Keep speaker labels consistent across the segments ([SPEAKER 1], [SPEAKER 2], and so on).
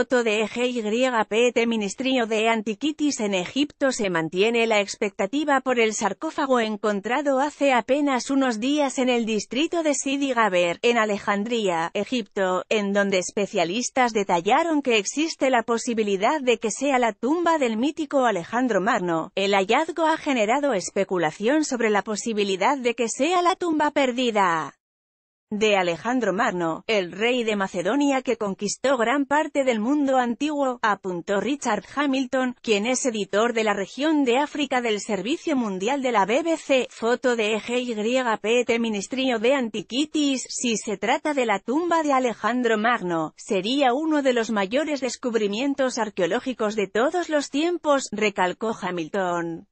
[SPEAKER 1] Foto de EGYPT Ministerio de Antiquitis en Egipto se mantiene la expectativa por el sarcófago encontrado hace apenas unos días en el distrito de Sidi Gaber, en Alejandría, Egipto, en donde especialistas detallaron que existe la posibilidad de que sea la tumba del mítico Alejandro Magno. El hallazgo ha generado especulación sobre la posibilidad de que sea la tumba perdida de Alejandro Magno, el rey de Macedonia que conquistó gran parte del mundo antiguo, apuntó Richard Hamilton, quien es editor de la región de África del Servicio Mundial de la BBC, foto de EGYPT Ministrio de Antiquities, si se trata de la tumba de Alejandro Magno, sería uno de los mayores descubrimientos arqueológicos de todos los tiempos, recalcó Hamilton.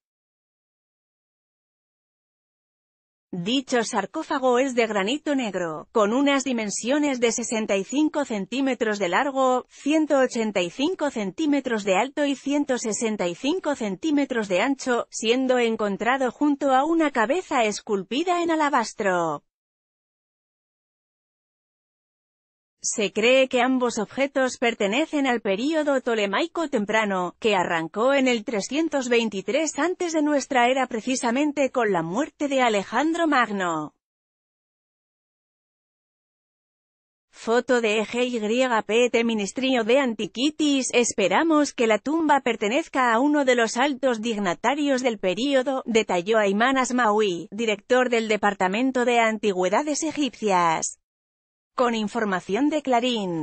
[SPEAKER 1] Dicho sarcófago es de granito negro, con unas dimensiones de 65 centímetros de largo, 185 centímetros de alto y 165 centímetros de ancho, siendo encontrado junto a una cabeza esculpida en alabastro. Se cree que ambos objetos pertenecen al período tolemaico temprano, que arrancó en el 323 antes de nuestra era precisamente con la muerte de Alejandro Magno. Foto de EGYPT Ministrío de Antiquitis Esperamos que la tumba pertenezca a uno de los altos dignatarios del período, detalló Aymanas Maui, director del Departamento de Antigüedades Egipcias. Con información de Clarín.